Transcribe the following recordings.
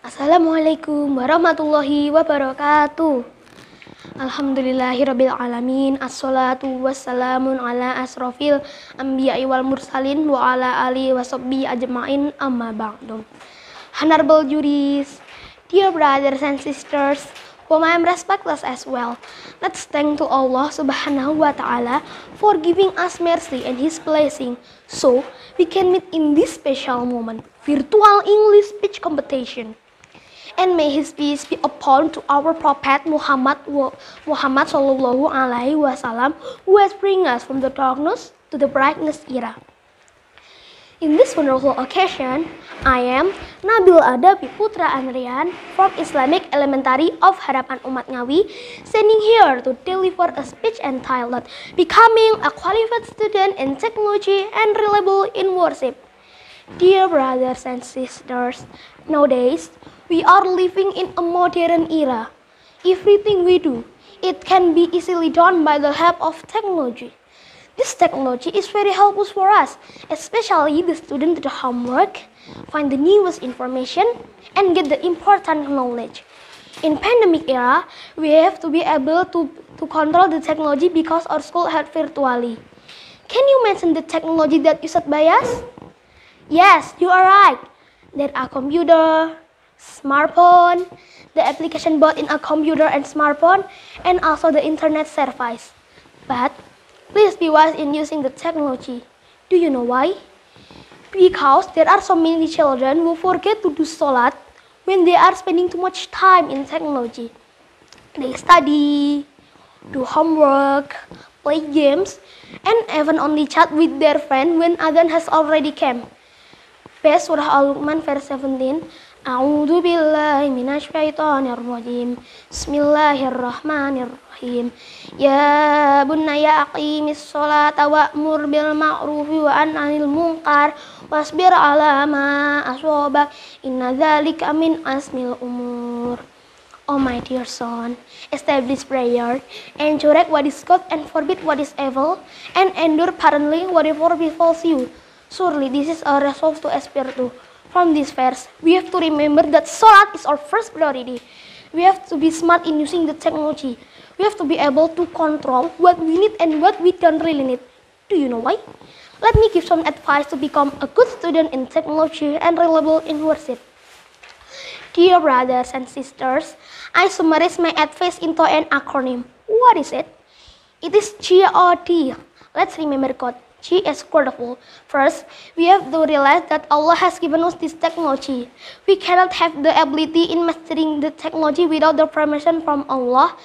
Assalamualaikum warahmatullahi wabarakatuh. Alhamdulillahirabbil alamin. Assalatu wassalamun ala asrofil anbiya'i wal mursalin wa ala ali washabbi ajmain amma ba'du. Honorable juries, dear brothers and sisters, whom I am respectless as well. Let's thank to Allah subhanahu wa ta'ala for giving us mercy and His blessing so we can meet in this special moment, virtual English speech competition and may his peace be upon to our prophet Muhammad Muhammad sallallahu alaihi wasallam who has bring us from the darkness to the brightness era. In this wonderful occasion, I am Nabil Adabi Putra Andrian from Islamic Elementary of Harapan Umat Ngawi, standing here to deliver a speech entitled Becoming a Qualified Student in Technology and Reliable in Worship. Dear brothers and sisters, nowadays We are living in a modern era. Everything we do, it can be easily done by the help of technology. This technology is very helpful for us, especially the student do the homework, find the newest information, and get the important knowledge. In pandemic era, we have to be able to, to control the technology because our school held virtually. Can you mention the technology that used by us? Yes, you are right. There are computer, smartphone, the application both in a computer and smartphone, and also the internet service. But please be wise in using the technology. Do you know why? Because there are so many children who forget to do salat when they are spending too much time in technology. They study, do homework, play games, and even only chat with their friend when other has already come. Vers surah Al-Luqman verse 17. A'udzu billahi minasyaitonir rajim. Bismillahirrahmanirrahim. Ya bunayya aqimis sholata wa'mur bil ma'rufi wa 'anil munkar wasbir 'ala ma asabak. Inna dzalika min asmil umur. oh my dear son, establish prayer, and correct what is good and forbid what is evil, and endure patiently whatever befalls you. Surely this is a resolve to aspire to. From this verse, we have to remember that solar is our first priority. We have to be smart in using the technology. We have to be able to control what we need and what we don't really need. Do you know why? Let me give some advice to become a good student in technology and reliable in worship. Dear brothers and sisters, I summarize my advice into an acronym. What is it? It is GOD. Let's remember God. She is wonderful. First, we have to realize that Allah has given us this technology. We cannot have the ability in mastering the technology without the permission from Allah.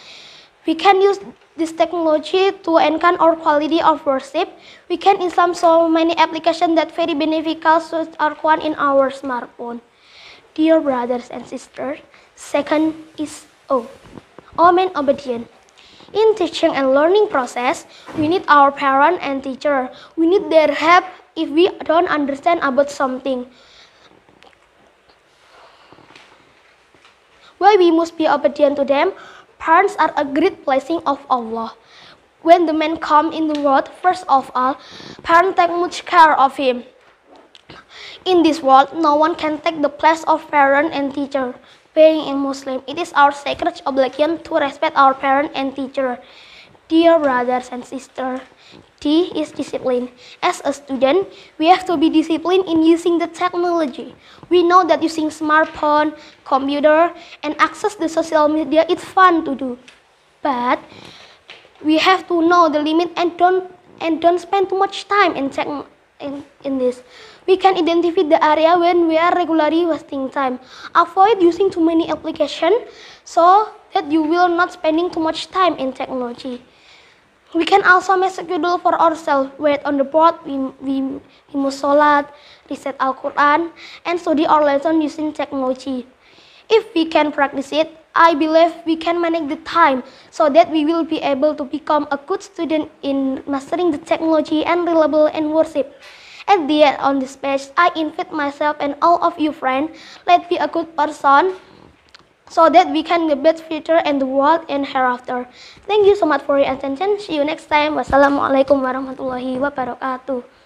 We can use this technology to enhance our quality of worship. We can install so many applications that very beneficial to our one in our smartphone. Dear brothers and sisters, second is O. Oh. All obedient. In teaching and learning process, we need our parent and teacher. We need their help if we don't understand about something. Why we must be obedient to them? Parents are a great blessing of Allah. When the man come in the world, first of all, parents take much care of him. In this world, no one can take the place of parent and teacher being a Muslim, it is our sacred obligation to respect our parent and teacher. Dear brothers and sisters, D is discipline. As a student, we have to be disciplined in using the technology. We know that using smartphone, computer, and access the social media is fun to do. But we have to know the limit and don't and don't spend too much time in tech in, in this. We can identify the area when we are regularly wasting time. Avoid using too many applications so that you will not spending too much time in technology. We can also make schedule for ourselves. Wait on the board, we, we, we must salat, recite Al-Quran, and study our lesson using technology. If we can practice it, I believe we can manage the time so that we will be able to become a good student in mastering the technology and reliable and worship. At the end on this page, I invite myself and all of you friends, let's be a good person so that we can the best future and the world and hereafter. Thank you so much for your attention. See you next time. Wassalamualaikum warahmatullahi wabarakatuh.